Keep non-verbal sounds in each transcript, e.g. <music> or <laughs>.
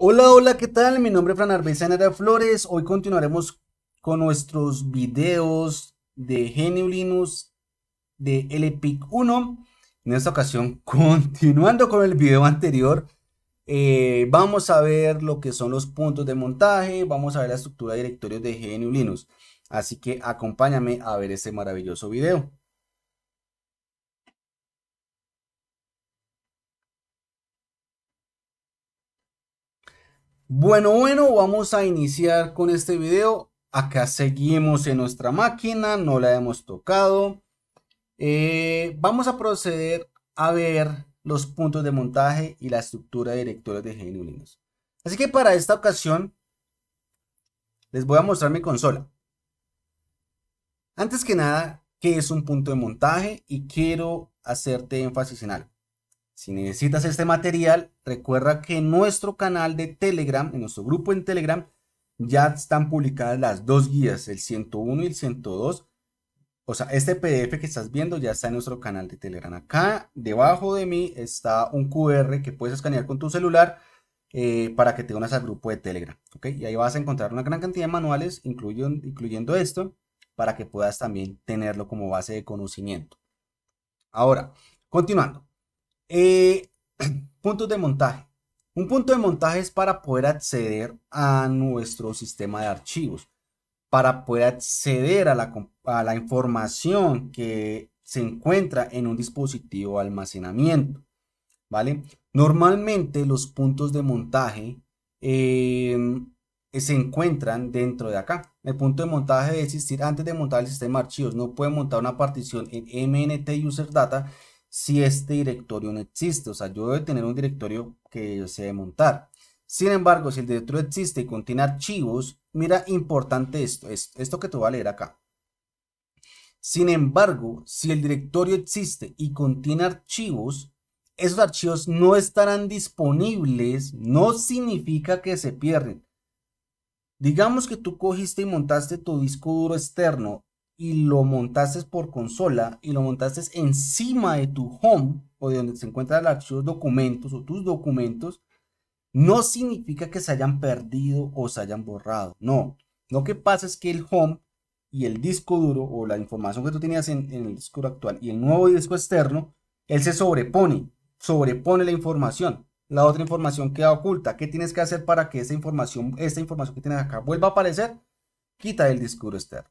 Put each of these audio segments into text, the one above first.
Hola, hola, ¿qué tal? Mi nombre es Fran Nera Flores. Hoy continuaremos con nuestros videos de GNU Linux de LPIC 1. En esta ocasión, <laughs> continuando con el video anterior, eh, vamos a ver lo que son los puntos de montaje, vamos a ver la estructura de directorios de GNU Linux. Así que acompáñame a ver este maravilloso video. Bueno, bueno, vamos a iniciar con este video. Acá seguimos en nuestra máquina, no la hemos tocado. Eh, vamos a proceder a ver los puntos de montaje y la estructura de directorios de GNU Linux. Así que para esta ocasión les voy a mostrar mi consola. Antes que nada, ¿qué es un punto de montaje? Y quiero hacerte énfasis en algo. Si necesitas este material, recuerda que en nuestro canal de Telegram, en nuestro grupo en Telegram, ya están publicadas las dos guías, el 101 y el 102. O sea, este PDF que estás viendo ya está en nuestro canal de Telegram. Acá debajo de mí está un QR que puedes escanear con tu celular eh, para que te unas al grupo de Telegram. Y ahí vas a encontrar una gran cantidad de manuales, incluyendo, incluyendo esto, para que puedas también tenerlo como base de conocimiento. Ahora, continuando. Eh, <clears throat> puntos de montaje. Un punto de montaje es para poder acceder a nuestro sistema de archivos, para poder acceder a la, información que se encuentra en un dispositivo de almacenamiento. ¿Vale? Normalmente los puntos de montaje em, eh, se encuentran dentro de acá. El punto de montaje debe existir antes de montar el sistema de archivos. No puede montar una partición en MNT User Data si este directorio no existe. O sea, yo debo tener un directorio que yo sé montar. Sin embargo, si el directorio existe y contiene archivos, mira, importante esto, esto, esto que te voy a leer acá. Sin embargo, si el directorio existe y contiene archivos, esos archivos no estarán disponibles, no significa que se pierden. Digamos que tú cogiste y montaste tu disco duro externo y lo montaste por consola y lo montaste encima de tu home o de donde se encuentran los documentos o tus documentos, no significa que se hayan perdido o se hayan borrado. No, lo que pasa es que el home y el disco duro o la información que tú tenías en, el disco actual y el nuevo disco externo, él se sobrepone, sobrepone la información. La otra información queda oculta. ¿Qué tienes que hacer para que esa información, esta información que tienes acá vuelva a aparecer? Quita el disco externo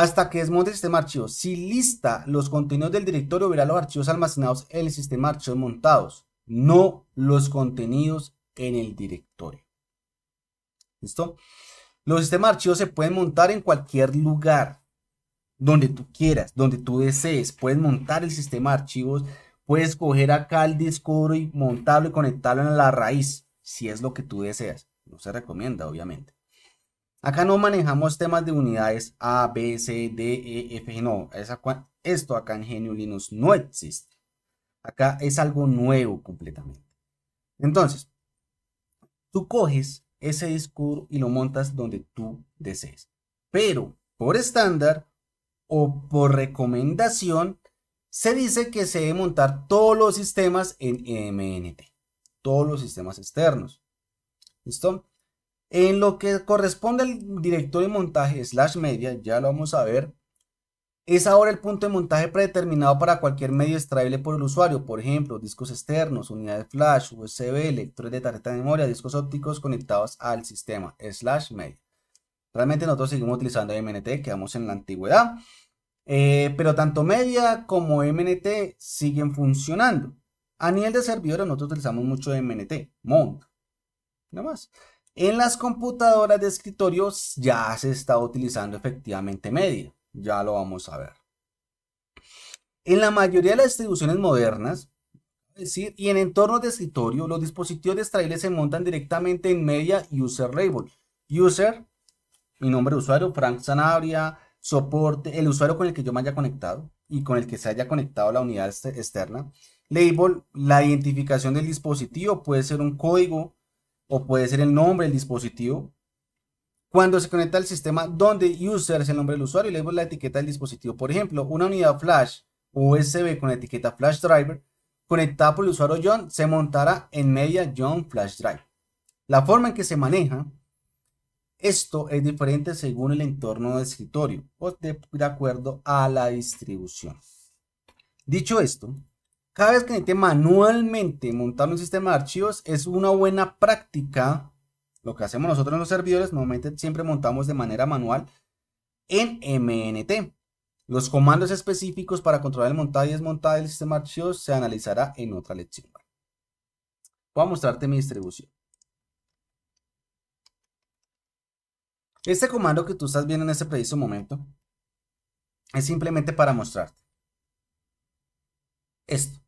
hasta que desmonte el sistema de archivos. Si lista los contenidos del directorio, verá los archivos almacenados en el sistema de archivos montados, no los contenidos en el directorio. ¿Listo? Los sistemas de archivos se pueden montar en cualquier lugar, donde tú quieras, donde tú desees. Puedes montar el sistema de archivos, puedes coger acá el disco y montarlo y conectarlo en la raíz, si es lo que tú deseas. No se recomienda, obviamente. Acá no manejamos temas de unidades A, B, C, D, E, F, no. esto acá en Genio Linux no existe. Acá es algo nuevo completamente. Entonces, tú coges ese disco y lo montas donde tú desees. Pero por estándar o por recomendación, se dice que se debe montar todos los sistemas en MNT. Todos los sistemas externos. ¿Listo? En lo que corresponde al director de montaje slash media, ya lo vamos a ver, es ahora el punto de montaje predeterminado para cualquier medio extraíble por el usuario, por ejemplo, discos externos, unidades flash, USB, lectores de tarjeta de memoria, discos ópticos conectados al sistema slash media. Realmente nosotros seguimos utilizando MNT, quedamos en la antigüedad, eh, pero tanto media como MNT siguen funcionando. A nivel de servidor, nosotros utilizamos mucho MNT, MONT, nada más. En las computadoras de escritorio ya se está utilizando efectivamente media, ya lo vamos a ver. En la mayoría de las distribuciones modernas, decir, y en entornos de escritorio, los dispositivos extraíbles se montan directamente en media user label. User, mi nombre de usuario, Frank Sanabria, soporte, el usuario con el que yo me haya conectado y con el que se haya conectado la unidad este, externa. Label, la identificación del dispositivo puede ser un código o puede ser el nombre del dispositivo. Cuando se conecta al sistema donde user es el nombre del usuario y leemos la etiqueta del dispositivo. Por ejemplo, una unidad flash USB con la etiqueta flash driver conectada por el usuario John se montará en media John flash drive. La forma en que se maneja esto es diferente según el entorno de escritorio o de acuerdo a la distribución. Dicho esto, cada vez que necesite manualmente montar un sistema de archivos, es una buena práctica. Lo que hacemos nosotros en los servidores, normalmente siempre montamos de manera manual en MNT. Los comandos específicos para controlar el montaje y desmontaje del sistema de archivos se analizará en otra lección. Voy a mostrarte mi distribución. Este comando que tú estás viendo en este preciso momento es simplemente para mostrarte esto.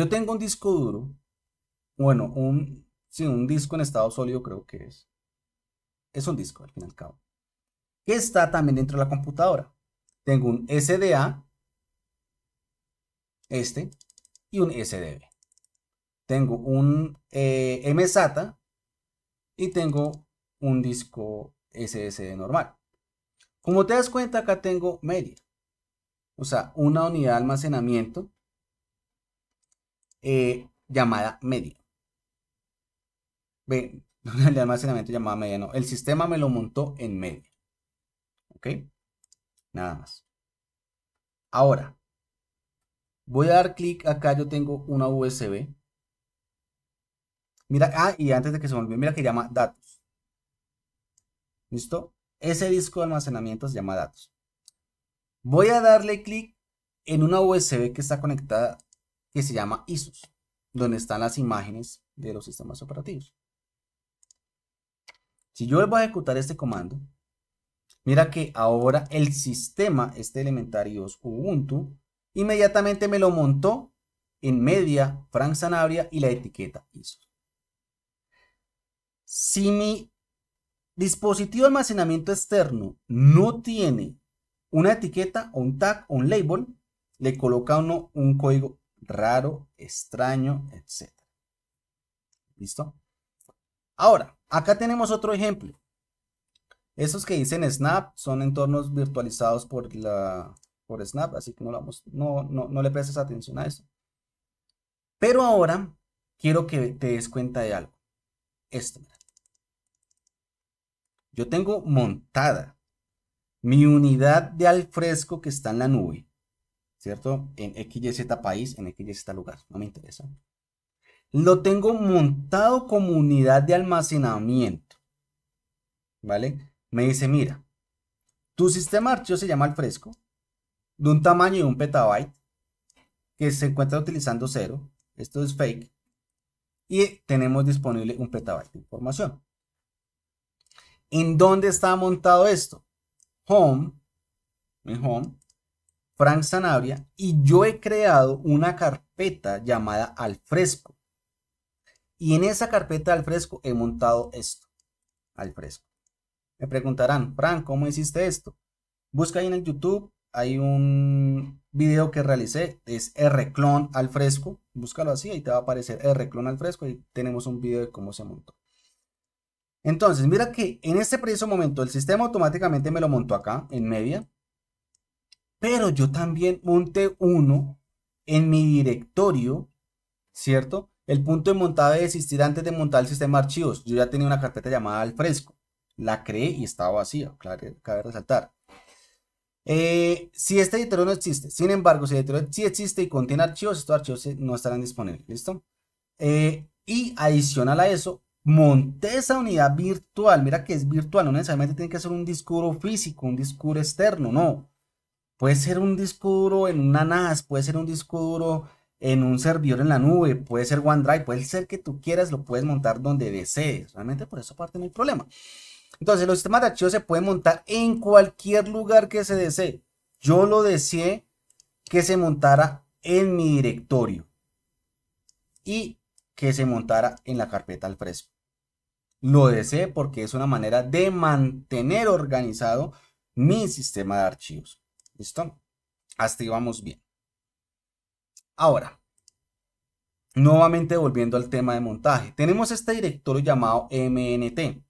Yo tengo un disco duro, bueno, un, un disco en estado sólido creo que es. Es un disco, al fin y al cabo. Que está también dentro de la computadora. Tengo un SDA, este, y un SDB. Tengo un eh, MSATA y tengo un disco SSD normal. Como te das cuenta, acá tengo media. O sea, una unidad de almacenamiento eh, llamada media. Ve, <laughs> el almacenamiento llamada media, no. El sistema me lo montó en media. ¿Ok? Nada más. Ahora, voy a dar clic acá, yo tengo una USB. Mira, ah, y antes de que se me mira que llama datos. ¿Listo? Ese disco de almacenamiento se llama datos. Voy a darle clic en una USB que está conectada que se llama isos, donde están las imágenes de los sistemas operativos. Si yo voy a ejecutar este comando, mira que ahora el sistema, este elementario, Ubuntu, inmediatamente me lo montó en media, Frank Sanabria y la etiqueta isos, Si mi dispositivo de almacenamiento externo no tiene una etiqueta o un tag o un label, le coloca uno un código raro, extraño, etc. ¿Listo? Ahora, acá tenemos otro ejemplo. Esos que dicen Snap son entornos virtualizados por, la, por Snap, así que no, no le prestes atención a eso. Pero ahora quiero que te des cuenta de algo. Esto. Yo tengo montada mi unidad de al fresco que está en la nube. ¿cierto? En XYZ país, en XYZ lugar, no me interesa. Lo tengo montado como unidad de almacenamiento, ¿vale? Me dice, mira, tu sistema archivo se llama al fresco, de un tamaño de un petabyte, que se encuentra utilizando cero, esto es fake, y tenemos disponible un petabyte de información. ¿En dónde está montado esto? Home, mi home, Frank Sanabria, y yo he creado una carpeta llamada Al Fresco. Y en esa carpeta Al Fresco he montado esto, Al Fresco. Me preguntarán, Frank, ¿cómo hiciste esto? Busca ahí en el YouTube, hay un video que realicé, es Rclon Al Fresco. Búscalo así, ahí te va a aparecer Rclon Al Fresco y tenemos un video de cómo se montó. Entonces, mira que en este preciso momento el sistema automáticamente me lo montó acá, en media pero yo también monté uno en mi directorio, ¿cierto? El punto de montada debe existir antes de montar el sistema de archivos. Yo ya tenía una carpeta llamada al fresco. La creé y estaba vacía, claro, cabe resaltar. Eh, si este editor no existe, sin embargo, si el editor sí existe y contiene archivos, estos archivos no estarán disponibles, ¿listo? Eh, y adicional a eso, monté esa unidad virtual. Mira que es virtual, no necesariamente tiene que ser un disco físico, un disco externo, no. Puede ser un disco duro en una NAS, puede ser un disco duro en un servidor en la nube, puede ser OneDrive, puede ser que tú quieras, lo puedes montar donde desees. Realmente por esa parte no hay problema. Entonces, los sistemas de archivos se pueden montar en cualquier lugar que se desee. Yo lo deseé que se montara en mi directorio y que se montara en la carpeta al fresco. Lo deseé porque es una manera de mantener organizado mi sistema de archivos. ¿Listo? Hasta vamos bien. Ahora, nuevamente volviendo al tema de montaje. Tenemos este directorio llamado MNT.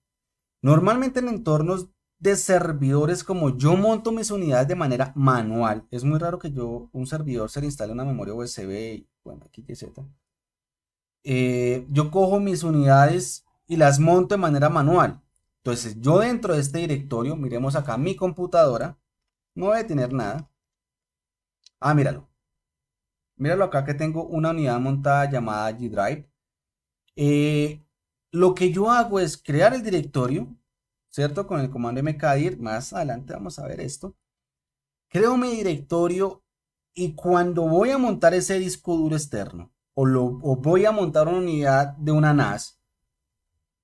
Normalmente en entornos de servidores como yo monto mis unidades de manera manual. Es muy raro que yo, un servidor, se le instale una memoria USB bueno, aquí Z. Eh, yo cojo mis unidades y las monto de manera manual. Entonces, yo dentro de este directorio, miremos acá mi computadora, no voy a tener nada. Ah, míralo. Míralo acá que tengo una unidad montada llamada G-Drive. Eh, lo que yo hago es crear el directorio, ¿cierto? Con el comando mkdir. Más adelante vamos a ver esto. Creo mi directorio y cuando voy a montar ese disco duro externo o, lo, voy a montar una unidad de una NAS,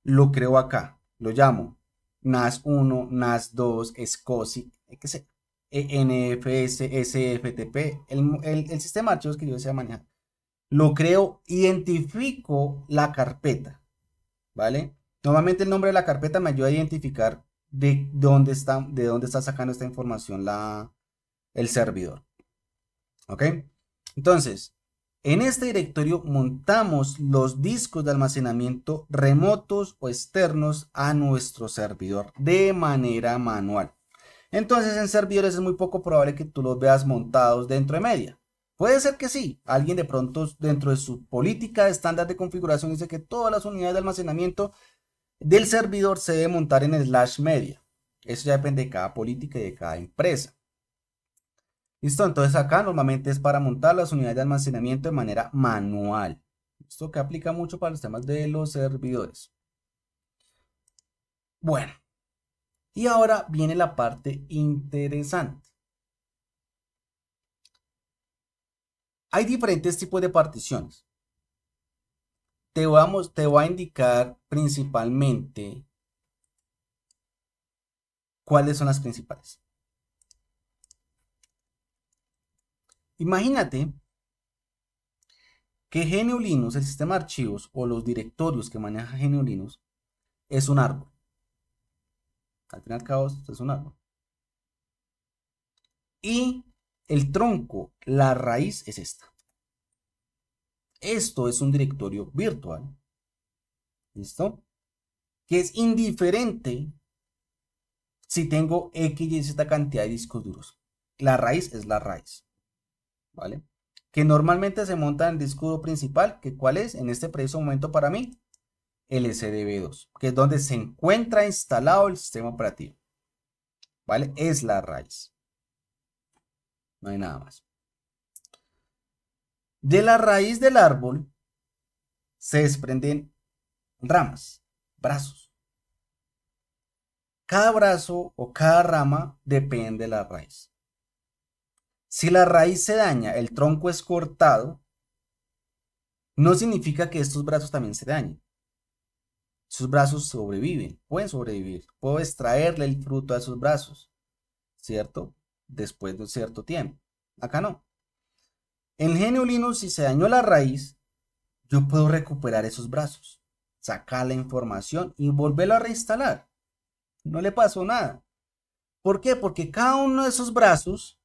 lo creo acá. Lo llamo NAS 1, NAS 2, SCSI, etc. E, NFS, SFTP, el, sistema de archivos que yo desea manejar. Lo creo, identifico la carpeta, ¿vale? Normalmente el nombre de la carpeta me ayuda a identificar de dónde está, de dónde está sacando esta información la, el servidor. ¿Ok? Entonces, en este directorio montamos los discos de almacenamiento remotos o externos a nuestro servidor de manera manual. Entonces en servidores es muy poco probable que tú los veas montados dentro de media. Puede ser que sí, alguien de pronto dentro de su política de estándar de configuración dice que todas las unidades de almacenamiento del servidor se debe montar en slash media. Eso ya depende de cada política y de cada empresa. Listo, entonces acá normalmente es para montar las unidades de almacenamiento de manera manual. Esto que aplica mucho para los temas de los servidores. Bueno, y ahora viene la parte interesante. Hay diferentes tipos de particiones. Te, te voy a indicar principalmente cuáles son las principales. Imagínate que GNU el sistema de archivos o los directorios que maneja GNU Linux, es un árbol. Al fin y al cabo, es un Y el tronco, la raíz es esta. Esto es un directorio virtual. ¿Listo? Que es indiferente si tengo X y esta cantidad de discos duros. La raíz es la raíz. ¿Vale? Que normalmente se monta en el disco principal, que cuál es en este preciso momento para mí, LCDB2, que es donde se encuentra instalado el sistema operativo. ¿Vale? Es la raíz. No hay nada más. De la raíz del árbol se desprenden ramas, brazos. Cada brazo o cada rama depende de la raíz. Si la raíz se daña, el tronco es cortado, no significa que estos brazos también se dañen. Sus brazos sobreviven, pueden sobrevivir. Puedo extraerle el fruto a sus brazos, ¿cierto? Después de un cierto tiempo. Acá no. En Genio Linux, si se dañó la raíz, yo puedo recuperar esos brazos, sacar la información y volverlo a reinstalar. No le pasó nada. ¿Por qué? Porque cada uno de esos brazos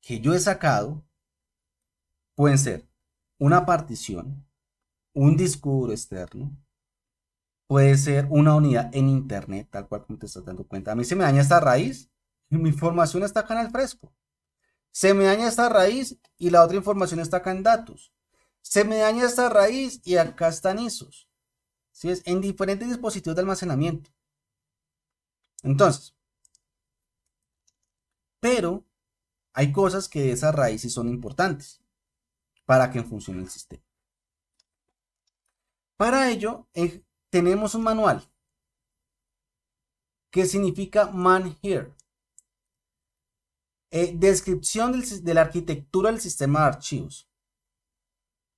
que yo he sacado pueden ser una partición, un disco externo, puede ser una unidad en internet, tal cual como te estás dando cuenta. A mí se me daña esta raíz y mi información está acá en el fresco. Se me daña esta raíz y la otra información está acá en datos. Se me daña esta raíz y acá están esos. Es en diferentes dispositivos de almacenamiento. Entonces, pero hay cosas que de esas raíces son importantes para que funcione el sistema. Para ello, tenemos un manual que significa man here. Eh, descripción de la arquitectura del sistema de archivos.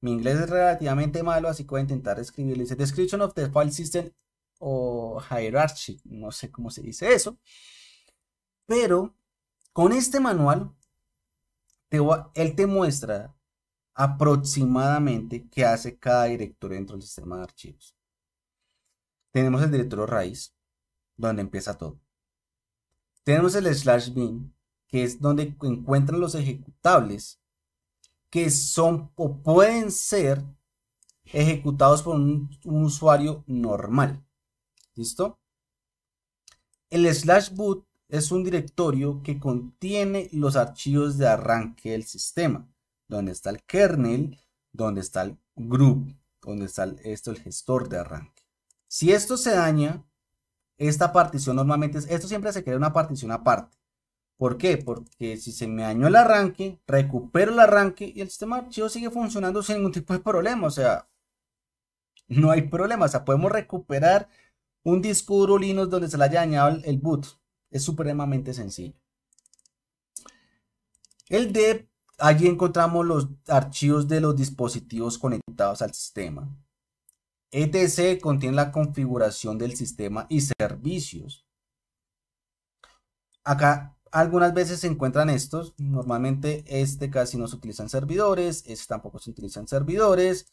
Mi inglés es relativamente malo, así que voy a intentar escribirle. Dice Description of the File System o Hierarchy. No sé cómo se dice eso. Pero con este manual, te, él te muestra aproximadamente qué hace cada directorio dentro del sistema de archivos. Tenemos el directorio raíz, donde empieza todo. Tenemos el slash bin, que es donde encuentran los ejecutables que son o pueden ser ejecutados por un, usuario normal. ¿Listo? El slash boot es un directorio que contiene los archivos de arranque del sistema, donde está el kernel, donde está el group, donde está esto, el gestor de arranque. Si esto se daña, esta partición normalmente, es, esto siempre se crea una partición aparte. ¿Por qué? Porque si se me dañó el arranque, recupero el arranque y el sistema de archivo sigue funcionando sin ningún tipo de problema. O sea, no hay problema. O sea, podemos recuperar un disco duro Linux donde se le haya dañado el, boot. Es supremamente sencillo. El DEP, allí encontramos los archivos de los dispositivos conectados al sistema. ETC contiene la configuración del sistema y servicios. Acá algunas veces se encuentran estos. Normalmente este casi no se utiliza en servidores. Este tampoco se utiliza en servidores.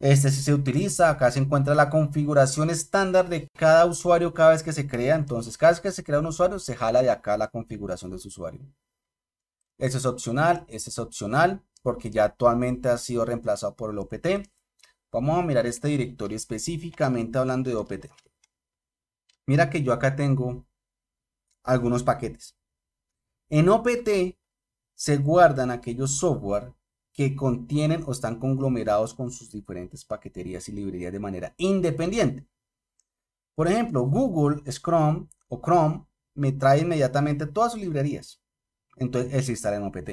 Este sí se utiliza. Acá se encuentra la configuración estándar de cada usuario cada vez que se crea. Entonces, cada vez que se crea un usuario, se jala de acá la configuración de su usuario. Eso es opcional. Este es opcional porque ya actualmente ha sido reemplazado por el OPT. Vamos a mirar este directorio específicamente hablando de OPT. Mira que yo acá tengo algunos paquetes. En OPT se guardan aquellos software que contienen o están conglomerados con sus diferentes paqueterías y librerías de manera independiente. Por ejemplo, Google Scrum o Chrome me trae inmediatamente todas sus librerías. Entonces, es instalar en OPT.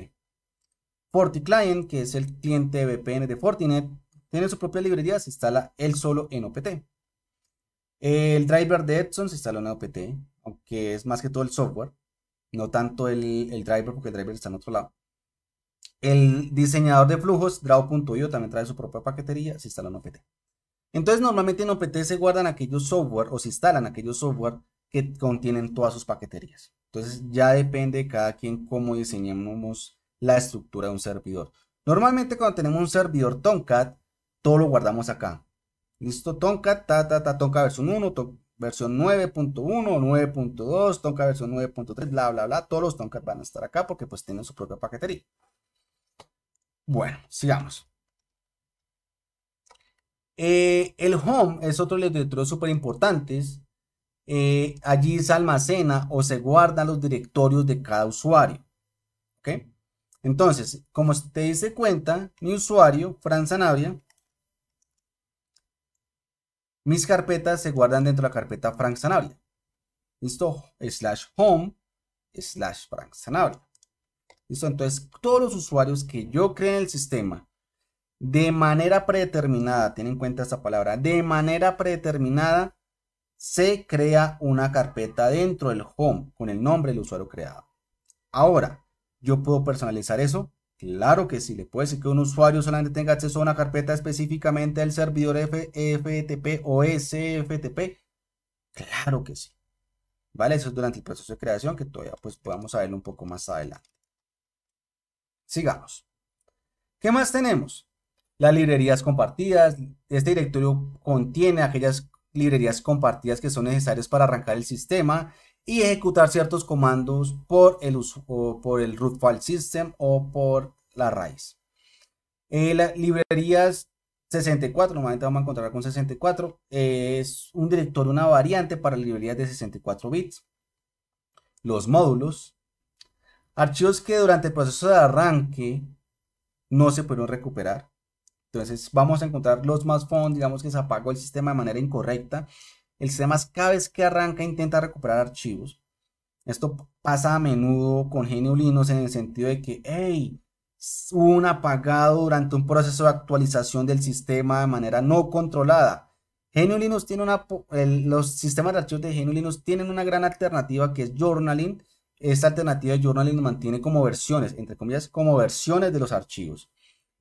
FortiClient, que es el cliente VPN de Fortinet, tiene su propia librería, se instala él solo en OPT. El driver de Edson se instala en OPT, aunque es más que todo el software, no tanto el, driver, porque el driver está en otro lado. El diseñador de flujos, Draw.io, también trae su propia paquetería, se instala en OPT. Entonces, normalmente en OPT se guardan aquellos software o se instalan aquellos software que contienen todas sus paqueterías. Entonces, ya depende de cada quien cómo diseñemos la estructura de un servidor. Normalmente, cuando tenemos un servidor Tomcat, todo lo guardamos acá. Listo, Tonka, ta, ta, ta, Tonka versión 1, versión 9.1, 9.2, Tonka versión 9.3, bla, bla, bla. Todos los tonkas van a estar acá porque pues tienen su propia paquetería. Bueno, sigamos. Eh, el home es otro de los directorios súper importantes. Eh, allí se almacena o se guardan los directorios de cada usuario. ¿Ok? Entonces, como te dice cuenta, mi usuario, Fran Sanabria, mis carpetas se guardan dentro de la carpeta Frank Zanabria. ¿Listo? Slash home, slash Frank Zanabria. ¿Listo? Entonces, todos los usuarios que yo cree en el sistema de manera predeterminada, Tienen en cuenta esta palabra, de manera predeterminada, se crea una carpeta dentro del home con el nombre del usuario creado. Ahora, yo puedo personalizar eso Claro que sí, le puede decir que un usuario solamente tenga acceso a una carpeta específicamente al servidor FTP o SFTP. Claro que sí. ¿Vale? Eso es durante el proceso de creación que todavía pues podamos saberlo un poco más adelante. Sigamos. ¿Qué más tenemos? Las librerías compartidas. Este directorio contiene aquellas librerías compartidas que son necesarias para arrancar el sistema y ejecutar ciertos comandos por el, por el root file system o por la raíz. Eh, las librerías 64, normalmente vamos a encontrar con 64, es un directorio, una variante para librerías de 64 bits. Los módulos, archivos que durante el proceso de arranque no se pudieron recuperar. Entonces vamos a encontrar los más fondos, digamos que se apagó el sistema de manera incorrecta el sistema cada vez que arranca intenta recuperar archivos. Esto pasa a menudo con GNU Linux en el sentido de que, hey, hubo un apagado durante un proceso de actualización del sistema de manera no controlada. GNU Linux tiene una, los sistemas de archivos de GNU Linux tienen una gran alternativa que es Journaling. Esta alternativa de Journaling mantiene como versiones, entre comillas, como versiones de los archivos.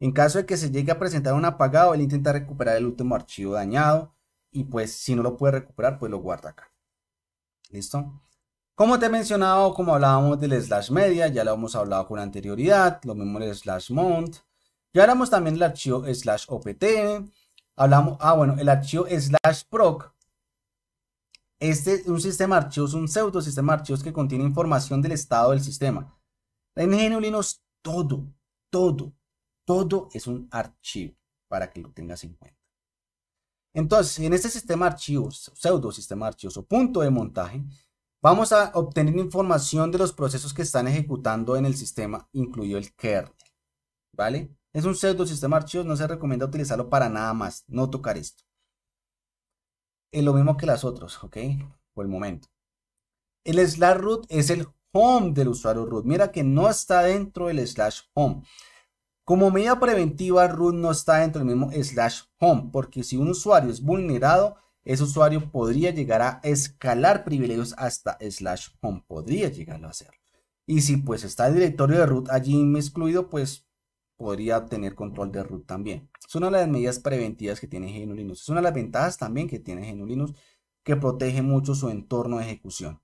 En caso de que se llegue a presentar un apagado, él intenta recuperar el último archivo dañado y pues si no lo puede recuperar, pues lo guarda acá. ¿Listo? Como te he mencionado, como hablábamos del slash media, ya lo hemos hablado con anterioridad, lo mismo el slash mount. Ya hablamos también el archivo slash opt. Hablamos, ah bueno, el archivo slash proc. Este es un sistema de archivos, un pseudo sistema de archivos que contiene información del estado del sistema. En GNU Linux todo, todo, todo es un archivo para que lo tengas en cuenta. Entonces, en este sistema de archivos, pseudo sistema archivos o punto de montaje, vamos a obtener información de los procesos que están ejecutando en el sistema, incluido el kernel. ¿Vale? Es un pseudo sistema de archivos, no se recomienda utilizarlo para nada más, no tocar esto. Es lo mismo que las otras, ¿ok? Por el momento. El slash root es el home del usuario root. Mira que no está dentro del slash home. Como medida preventiva, root no está dentro del mismo slash home, porque si un usuario es vulnerado, ese usuario podría llegar a escalar privilegios hasta slash home, podría llegarlo a hacerlo. Y si pues está el directorio de root allí excluido, pues podría obtener control de root también. Es una de las medidas preventivas que tiene GNU Es una de las ventajas también que tiene GNU que protege mucho su entorno de ejecución.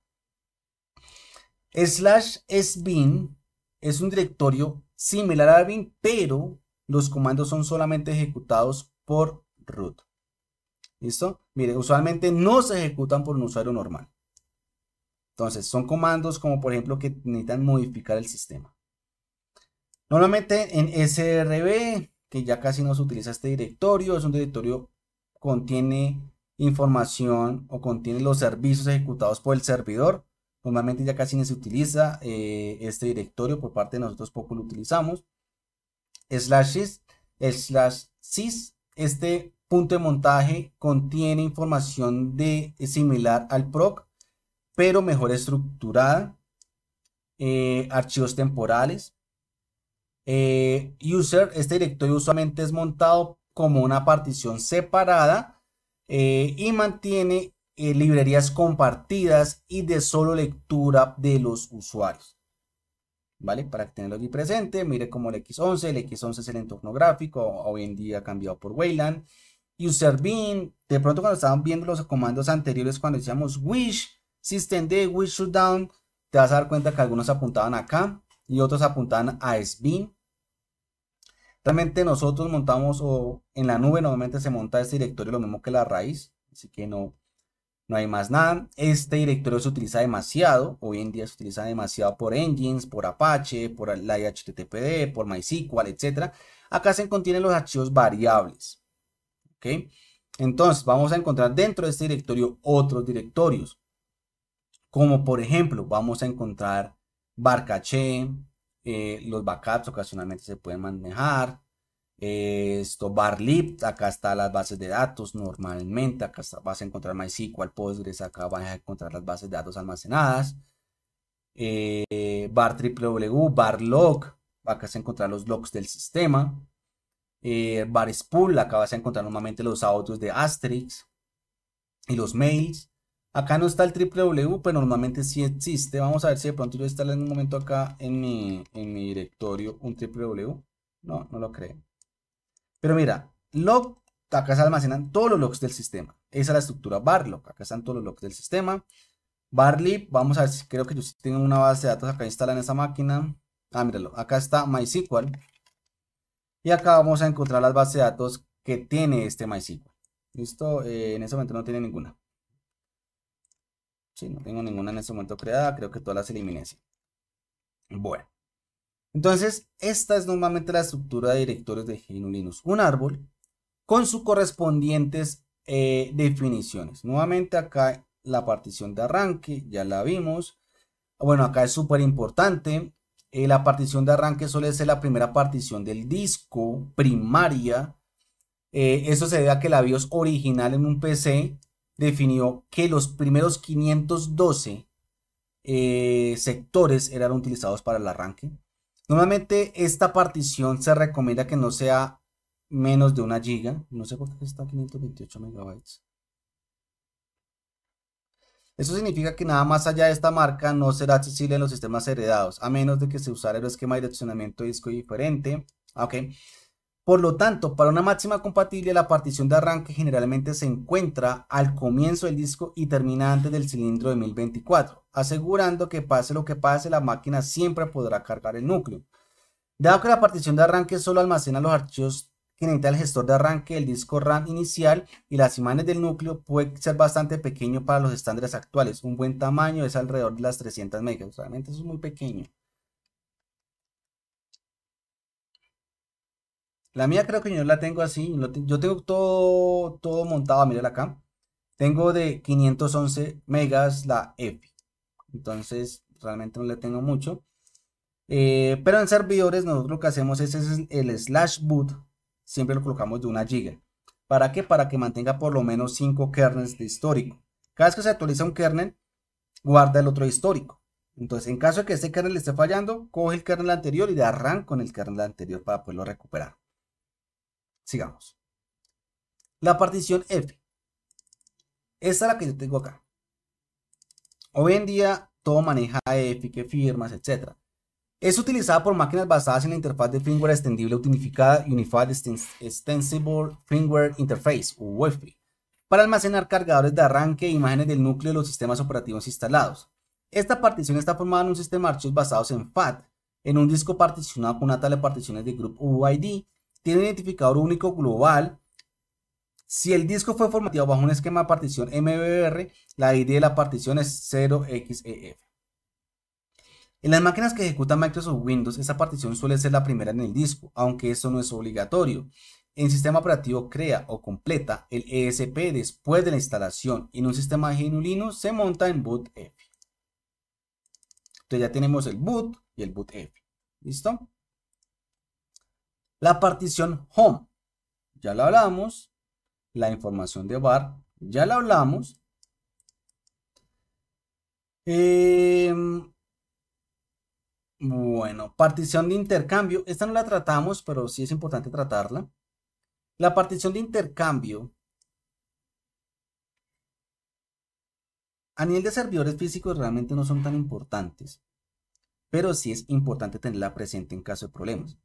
Slash sbin es un directorio similar a bin, pero los comandos son solamente ejecutados por root. ¿Listo? Mire, usualmente no se ejecutan por un usuario normal. Entonces, son comandos como por ejemplo que necesitan modificar el sistema. Normalmente en SRB, que ya casi no se utiliza este directorio, es un directorio que contiene información o contiene los servicios ejecutados por el servidor Normalmente ya casi ni se utiliza eh, este directorio por parte de nosotros poco lo utilizamos. Slashes. sys, slash sys, este punto de montaje contiene información de, eh, similar al proc, pero mejor estructurada. Eh, archivos temporales. user, este directorio usualmente es montado como una partición separada y mantiene eh, librerías compartidas y de solo lectura de los usuarios. ¿Vale? Para tenerlo aquí presente, mire como el X11, el X11 es el entorno gráfico, hoy en día cambiado por Wayland. Userbean, de pronto cuando estaban viendo los comandos anteriores, cuando decíamos wish, systemd, D, wish shutdown, te vas a dar cuenta que algunos apuntaban acá y otros apuntaban a SBIN. Realmente nosotros montamos o en la nube normalmente se monta este directorio lo mismo que la raíz, así que no no hay más nada. Este directorio se utiliza demasiado, hoy en día se utiliza demasiado por engines, por Apache, por la HTTPD, por MySQL, etc. Acá se contienen los archivos variables. ¿Ok? Entonces, vamos a encontrar dentro de este directorio otros directorios. Como por ejemplo, vamos a encontrar BarCache, eh, los backups ocasionalmente se pueden manejar, esto, Barlib, acá está las bases de datos normalmente, acá vas a encontrar MySQL, Postgres, acá vas a encontrar las bases de datos almacenadas. Eh, bar www, bar log, acá se encontrar los logs del sistema. Eh, bar spool, acá vas a encontrar normalmente los autos de Asterix y los mails. Acá no está el www, pero normalmente sí existe. Vamos a ver si de pronto yo instalar en un momento acá en mi, directorio un www. No, no lo creo. Pero mira, log, acá se almacenan todos los logs del sistema. Esa es la estructura barlog, acá están todos los logs del sistema. Barlib, vamos a ver si creo que yo tengo una base de datos acá instalada en esa máquina. Ah, míralo, acá está MySQL. Y acá vamos a encontrar las bases de datos que tiene este MySQL. Listo, eh, en ese momento no tiene ninguna. Sí, no tengo ninguna en este momento creada, creo que todas las eliminé Bueno, entonces, esta es normalmente la estructura de directores de GNU Linux, un árbol con sus correspondientes eh, definiciones. Nuevamente acá la partición de arranque, ya la vimos. Bueno, acá es súper importante. Eh, la partición de arranque suele ser la primera partición del disco primaria. Eh, eso se debe a que la BIOS original en un PC definió que los primeros 512 sectores eran utilizados para el arranque. Normalmente esta partición se recomienda que no sea menos de una giga. No sé por qué está 528 megabytes. Eso significa que nada más allá de esta marca no será accesible en los sistemas heredados, a menos de que se usara el esquema de direccionamiento de disco diferente. Okay. Por lo tanto, para una máxima compatible, la partición de arranque generalmente se encuentra al comienzo del disco y termina antes del cilindro de 1024 asegurando que pase lo que pase, la máquina siempre podrá cargar el núcleo. Dado que la partición de arranque solo almacena los archivos que necesita el gestor de arranque el disco RAM inicial y las imágenes del núcleo, puede ser bastante pequeño para los estándares actuales. Un buen tamaño es alrededor de las 300 megas. Realmente eso es muy pequeño. La mía creo que yo la tengo así. Yo tengo todo, todo montado, Mírala acá. Tengo de 511 megas la F. Entonces, realmente no le tengo mucho. Eh, pero en servidores nosotros lo que hacemos es, el slash boot, siempre lo colocamos de una giga. ¿Para qué? Para que mantenga por lo menos 5 kernels de histórico. Cada vez que se actualiza un kernel, guarda el otro histórico. Entonces, en caso de que este kernel esté fallando, coge el kernel anterior y da arranca con el kernel anterior para poderlo recuperar. Sigamos. La partición F. Esta es la que yo tengo acá. Hoy en día todo maneja EFI, firmas, etc. Es utilizada por máquinas basadas en la interfaz de firmware extendible unificada Unified Extensible Firmware Interface, o para almacenar cargadores de arranque e imágenes del núcleo de los sistemas operativos instalados. Esta partición está formada en un sistema de archivos basados en FAT, en un disco particionado con una tabla de particiones de grupo UID, tiene un identificador único global si el disco fue formateado bajo un esquema de partición MBR, la ID de la partición es 0xEF. En las máquinas que ejecutan Microsoft Windows, esa partición suele ser la primera en el disco, aunque eso no es obligatorio. En sistema operativo crea o completa el ESP después de la instalación y en un sistema genuino se monta en boot F. Entonces ya tenemos el boot y el boot ¿Listo? La partición home. Ya la hablamos la información de bar, ya la hablamos. Em, bueno, partición de intercambio, esta no la tratamos, pero sí es importante tratarla. La partición de intercambio a nivel de servidores físicos realmente no son tan importantes, pero sí es importante tenerla presente en caso de problemas.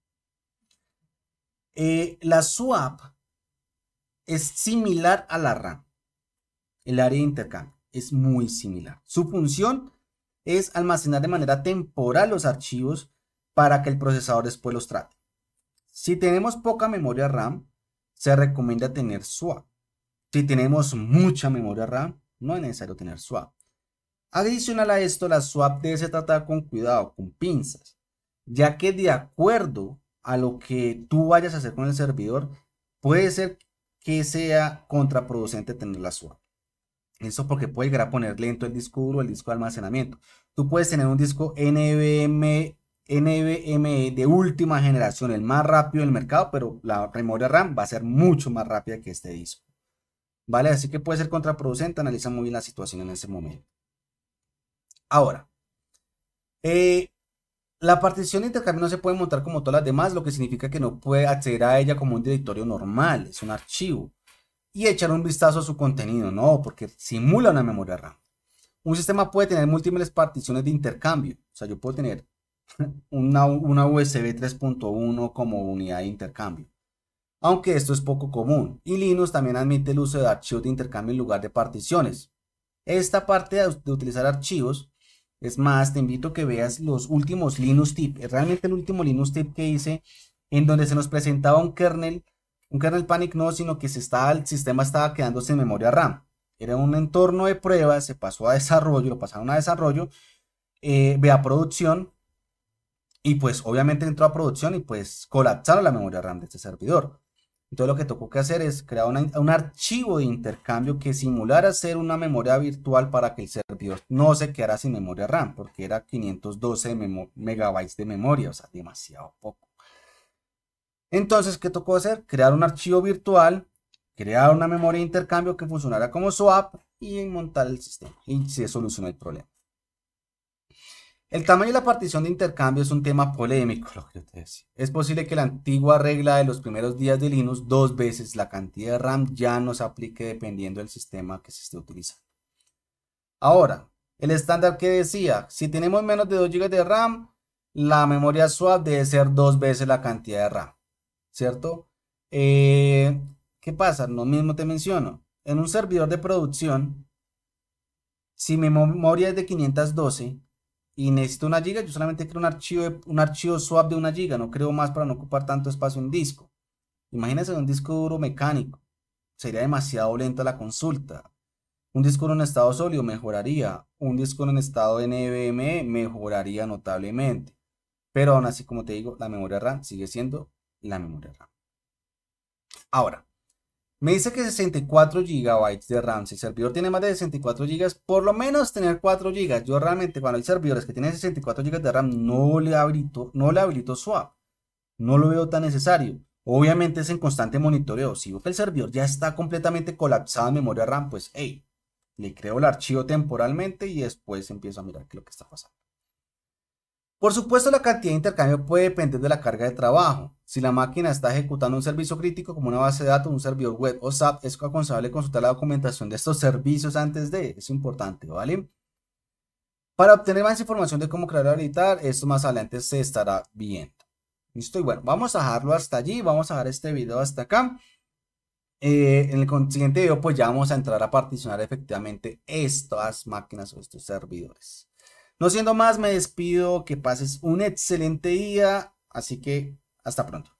Eh, la swap es similar a la RAM. El área de intercambio es muy similar. Su función es almacenar de manera temporal los archivos para que el procesador después los trate. Si tenemos poca memoria RAM, se recomienda tener SWAP. Si tenemos mucha memoria RAM, no es necesario tener SWAP. Adicional a esto, la SWAP debe ser tratada con cuidado, con pinzas, ya que de acuerdo a lo que tú vayas a hacer con el servidor, puede ser que sea contraproducente tener la suerte Eso porque puede llegar a poner lento el disco duro, el disco de almacenamiento. Tú puedes tener un disco NVMe NVMe de última generación, el más rápido del mercado, pero la memoria RAM va a ser mucho más rápida que este disco. ¿Vale? Así que puede ser contraproducente, analiza muy bien la situación en ese momento. Ahora, eh, la partición de intercambio no se puede montar como todas las demás, lo que significa que no puede acceder a ella como un directorio normal, es un archivo, y echar un vistazo a su contenido, no, porque simula una memoria RAM. Un sistema puede tener múltiples particiones de intercambio, o sea, yo puedo tener <laughs> una, USB 3.1 como unidad de intercambio, aunque esto es poco común, y Linux también admite el uso de archivos de intercambio en lugar de particiones. Esta parte de utilizar archivos es más, te invito a que veas los últimos Linux Tip, eh, realmente el último Linux Tip que hice, en donde se nos presentaba un kernel, un kernel Panic no, sino que se estaba, el sistema estaba quedándose en memoria RAM. Era un entorno de pruebas, se pasó a desarrollo, lo pasaron a desarrollo, eh, ve a producción, y pues obviamente entró a producción y pues colapsaron la memoria RAM de este servidor. Entonces lo que tocó que hacer es crear un archivo de intercambio que simulara ser una memoria virtual para que el servidor no se quedara sin memoria RAM, porque era 512 megabytes de memoria, o sea, demasiado poco. Entonces, ¿qué tocó hacer? Crear un archivo virtual, crear una memoria de intercambio que funcionara como swap y montar el sistema. Y se solucionó el problema. El tamaño de la partición de intercambio es un tema polémico, lo que yo te decía. Es posible que la antigua regla de los primeros días de Linux, dos veces la cantidad de RAM, ya no se aplique dependiendo del sistema que se esté utilizando. Ahora, el estándar que decía, si tenemos menos de 2 GB de RAM, la memoria swap debe ser dos veces la cantidad de RAM, ¿cierto? Eh, ¿Qué pasa? Lo mismo te menciono. En un servidor de producción, si mi memoria es de 512, y necesito una giga, yo solamente creo un archivo, un archivo swap de una giga, no creo más para no ocupar tanto espacio en disco. Imagínense un disco duro mecánico, sería demasiado lenta la consulta. Un disco en en estado sólido mejoraría, un disco en en estado NVMe mejoraría notablemente. Pero aún así, como te digo, la memoria RAM sigue siendo la memoria RAM. Ahora, me dice que 64 GB de RAM. Si el servidor tiene más de 64 GB, por lo menos tener 4 GB. Yo realmente cuando hay servidores que tienen 64 GB de RAM, no le habilito, no le habilito swap. No lo veo tan necesario. Obviamente es en constante monitoreo. Si el servidor ya está completamente colapsado en memoria RAM, pues hey, le creo el archivo temporalmente y después empiezo a mirar qué es lo que está pasando. Por supuesto, la cantidad de intercambio puede depender de la carga de trabajo. Si la máquina está ejecutando un servicio crítico como una base de datos, un servidor web o SAP, es aconsejable consultar la documentación de estos servicios antes de, es importante, ¿vale? Para obtener más información de cómo crear y editar, esto más adelante se estará viendo. ¿Listo? Y bueno, vamos a dejarlo hasta allí, vamos a dejar este video hasta acá. Eh, en el siguiente video pues ya vamos a entrar a particionar efectivamente estas máquinas o estos servidores. No siendo más, me despido, que pases un excelente día, así que hasta pronto.